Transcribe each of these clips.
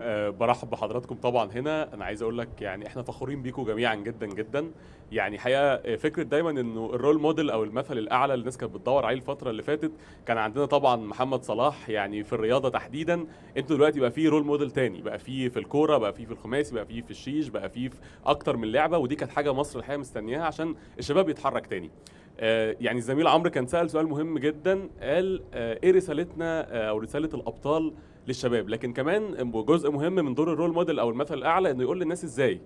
آه، برحب بحضراتكم طبعا هنا انا عايز اقول لك يعني احنا فخورين بيكم جميعا جدا جدا يعني حقيقه آه، فكره دايما انه الرول موديل او المثل الاعلى اللي الناس كانت بتدور عليه الفتره اللي فاتت كان عندنا طبعا محمد صلاح يعني في الرياضه تحديدا انتوا دلوقتي بقى في رول موديل تاني بقى في في الكوره بقى في في الخماسي بقى في في الشيش بقى في في اكتر من لعبه ودي كانت حاجه مصر الحقيقه مستنياها عشان الشباب يتحرك تاني آه، يعني الزميل عمرو كان سال سؤال مهم جدا قال آه، ايه رسالتنا آه، او رساله الابطال للشباب لكن كمان جزء مهم من دور الرول موديل او المثل الاعلى انه يقول للناس ازاي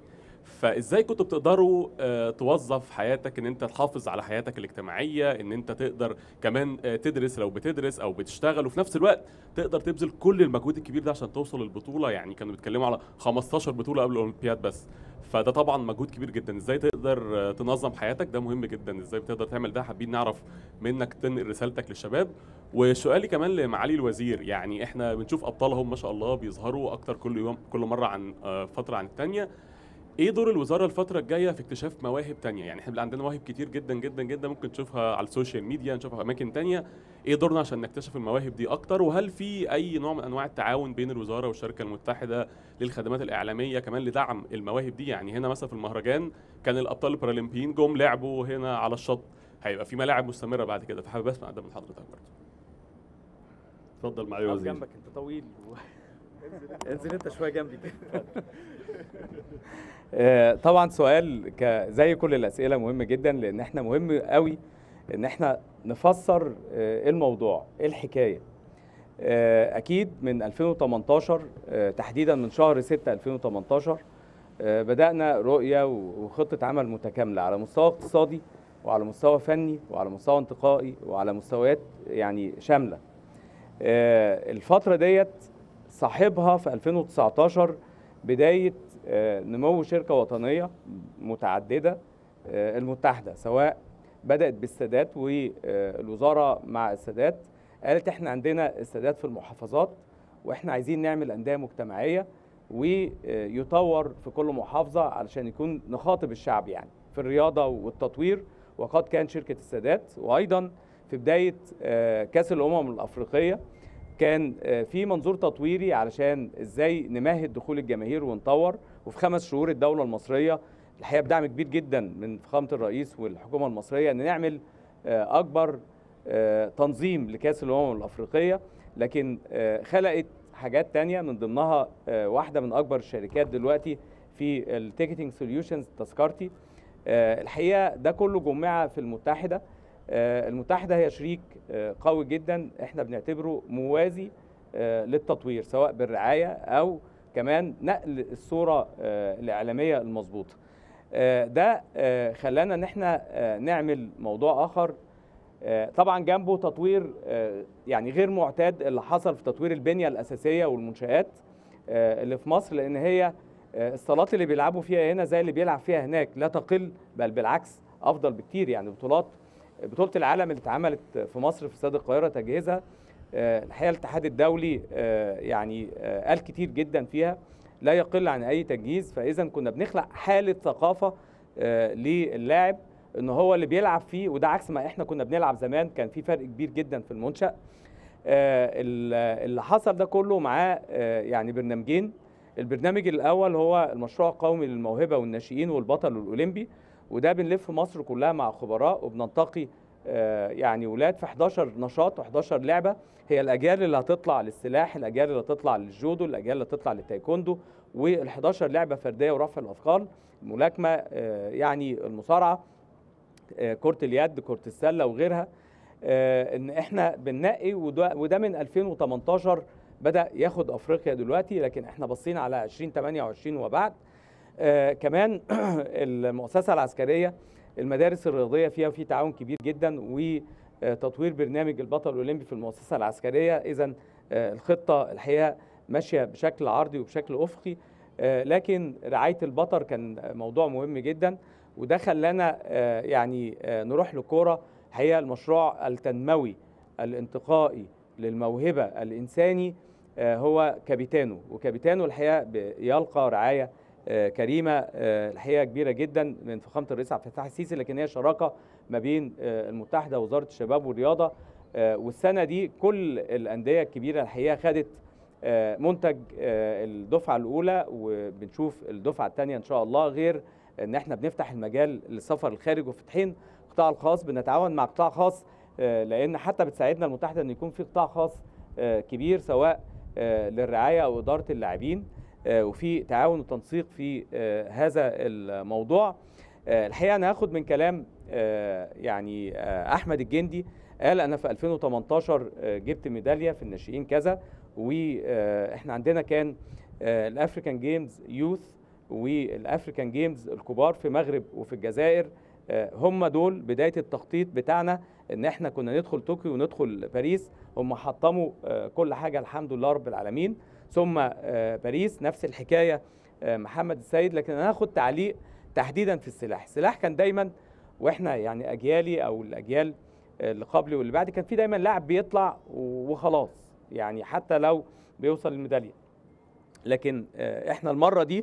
فازاي كنتوا بتقدروا آه، توظف حياتك ان انت تحافظ على حياتك الاجتماعيه ان انت تقدر كمان آه، تدرس لو بتدرس او بتشتغل وفي نفس الوقت تقدر تبذل كل المجهود الكبير ده عشان توصل للبطوله يعني كانوا بيتكلموا على 15 بطوله قبل الاولمبياد بس فده طبعا مجهود كبير جدا ازاي تقدر آه، تنظم حياتك ده مهم جدا ازاي بتقدر تعمل ده حابين نعرف منك تنقل رسالتك للشباب وسؤالي كمان لمعالي الوزير يعني احنا بنشوف ابطالهم ما شاء الله بيظهروا اكتر كل يوم كل مره عن فتره عن الثانيه ايه دور الوزاره الفتره الجايه في اكتشاف مواهب تانية يعني احنا عندنا مواهب كتير جدا جدا جدا ممكن تشوفها على السوشيال ميديا نشوفها في اماكن تانية ايه دورنا عشان نكتشف المواهب دي اكتر وهل في اي نوع من انواع التعاون بين الوزاره والشركه المتحده للخدمات الاعلاميه كمان لدعم المواهب دي يعني هنا مثلا في المهرجان كان الابطال البارالمبيين جم لعبوا هنا على الشط هيبقى في ملاعب مستمره بعد كده فحابب اسمع ده من حضرتك برضه اتفضل معايا وزير جنبك انت طويل انزل انت شويه جنبي آه، طبعا سؤال زي كل الاسئله مهم جدا لان احنا مهم قوي ان احنا نفسر آه، الموضوع ايه الحكايه آه، اكيد من 2018 تحديدا من شهر 6 2018 بدانا رؤيه وخطه عمل متكامله على مستوى اقتصادي وعلى مستوى فني وعلى مستوى انتقائي وعلى مستويات يعني شامله الفتره ديت صاحبها في 2019 بداية آه، نمو شركة وطنية متعددة آه، المتحدة سواء بدأت بالسادات والوزارة مع السادات قالت احنا عندنا السادات في المحافظات واحنا عايزين نعمل أندية مجتمعية ويطور في كل محافظة علشان يكون نخاطب الشعب يعني في الرياضة والتطوير وقد كان شركة السادات وأيضا في بداية آه، كأس الأمم الأفريقية كان آه، في منظور تطويري علشان ازاي نمهد دخول الجماهير ونطور وفي خمس شهور الدوله المصريه الحقيقه بدعم كبير جدا من فخامه الرئيس والحكومه المصريه ان نعمل آه، اكبر آه، تنظيم لكاس الامم الافريقيه لكن خلقت حاجات تانية من ضمنها واحده من اكبر الشركات دلوقتي في التيكتنج سوليوشنز تذكرتي الحقيقه ده كله جمعه في المتحده آه، المتحده هي شريك آه، قوي جدا احنا بنعتبره موازي آه، للتطوير سواء بالرعايه او كمان نقل الصوره الاعلاميه المظبوطه ده خلانا ان احنا نعمل موضوع اخر طبعا جنبه تطوير يعني غير معتاد اللي حصل في تطوير البنيه الاساسيه والمنشات اللي في مصر لان هي الصالات اللي بيلعبوا فيها هنا زي اللي بيلعب فيها هناك لا تقل بل بالعكس افضل بكتير يعني بطولات بطوله العالم اللي اتعملت في مصر في استاد القاهره تجهيزها آه، الحقيقه الاتحاد الدولي آه، يعني آه، قال كتير جدا فيها لا يقل عن اي تجهيز فاذا كنا بنخلق حاله ثقافه للاعب ان هو اللي بيلعب فيه وده عكس ما احنا كنا بنلعب زمان كان في فرق كبير جدا في المنشا اللي حصل ده كله معاه يعني برنامجين البرنامج الاول هو المشروع القومي للموهبه والناشئين والبطل الاولمبي وده بنلف مصر كلها مع خبراء وبننتقي آه، يعني ولاد في 11 نشاط و11 لعبه هي الاجيال اللي هتطلع للسلاح الاجيال اللي هتطلع للجودو الاجيال اللي هتطلع للتايكوندو وال11 لعبه فرديه ورفع الاثقال الملاكمه آه، يعني المصارعه آه، كره اليد كره السله وغيرها ان احنا بننقي وده, وده من 2018 بدا ياخد افريقيا دلوقتي لكن احنا باصين على 2028 وبعد آه، كمان المؤسسه العسكريه المدارس الرياضيه فيها في تعاون كبير جدا وتطوير برنامج البطل الاولمبي في المؤسسه العسكريه اذا آه، الخطه الحقيقه ماشيه بشكل عرضي وبشكل افقي آه، لكن رعايه البطل كان موضوع مهم جدا وده خلانا يعني نروح للكوره الحقيقه المشروع التنموي الانتقائي للموهبه الانساني هو كابيتانو وكابيتانو الحقيقه يلقى رعايه آه، كريمه آه، الحقيقه كبيره جدا من فخامه الرئيس عبد الفتاح السيسي لكن هي شراكه ما بين آه، المتحده وزاره الشباب والرياضه والسنه دي كل الانديه الكبيره الحقيقه خدت منتج الدفعه الاولى وبنشوف الدفعه الثانيه ان شاء الله غير ان احنا بنفتح المجال للسفر الخارج وفتحين قطاع الخاص بنتعاون مع قطاع خاص لان حتى بتساعدنا المتحده ان يكون في قطاع خاص كبير سواء للرعايه او اداره اللاعبين آه، وفي تعاون وتنسيق في آه، هذا الموضوع آه، الحقيقه انا هاخد من كلام يعني احمد الجندي قال انا في 2018 جبت ميداليه في الناشئين كذا واحنا عندنا كان الافريكان جيمز يوث والافريكان جيمز الكبار في المغرب وفي الجزائر هم دول بدايه التخطيط بتاعنا ان احنا كنا ندخل طوكيو وندخل باريس هم حطموا كل حاجه الحمد لله رب العالمين ثم آه، باريس نفس الحكايه آه، محمد السيد لكن انا هاخد تعليق تحديدا في السلاح السلاح كان دايما واحنا يعني اجيالي او الاجيال آه، اللي قبلي واللي بعد كان في دايما لاعب بيطلع وخلاص يعني حتى لو بيوصل الميداليه لكن احنا المره دي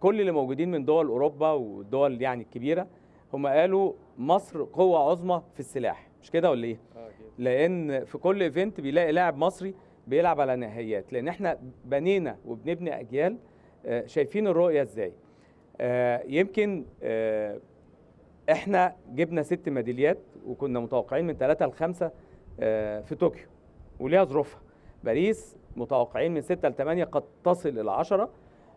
كل اللي موجودين من دول اوروبا والدول يعني الكبيره هم قالوا مصر قوه عظمى في السلاح مش كده ولا ايه لان في كل ايفنت بيلاقي لاعب مصري بيلعب على نهائيات لان احنا بنينا وبنبني اجيال آه، شايفين الرؤيه ازاي آه، يمكن آه، احنا جبنا ست ميداليات وكنا متوقعين من ثلاثة لخمسة في طوكيو وليها ظروفها باريس متوقعين من ستة لثمانية قد تصل إلى عشرة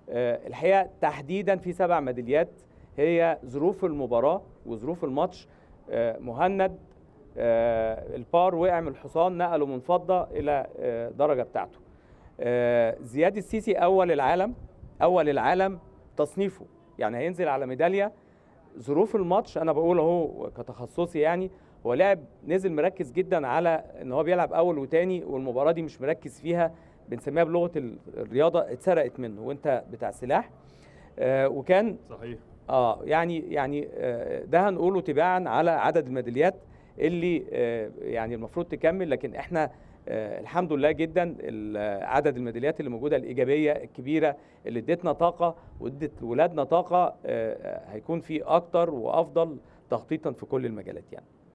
الحقيقة تحديدا في سبع ميداليات هي ظروف المباراة وظروف الماتش مهند آه، البار وقع من الحصان نقله من فضه الى آه، درجه بتاعته آه، زياد السيسي اول العالم اول العالم تصنيفه يعني هينزل على ميداليه ظروف الماتش انا بقول اهو كتخصصي يعني هو لعب نزل مركز جدا على ان هو بيلعب اول وتاني والمباراه دي مش مركز فيها بنسميها بلغه الرياضه اتسرقت منه وانت بتاع سلاح آه وكان صحيح اه يعني يعني آه ده هنقوله تباعا على عدد الميداليات اللي آه، يعني المفروض تكمل لكن احنا آه، الحمد لله جدا عدد الميداليات اللي موجوده الايجابيه الكبيره اللي ادتنا طاقه وادت ولادنا طاقه آه، هيكون في اكتر وافضل تخطيطا في كل المجالات يعني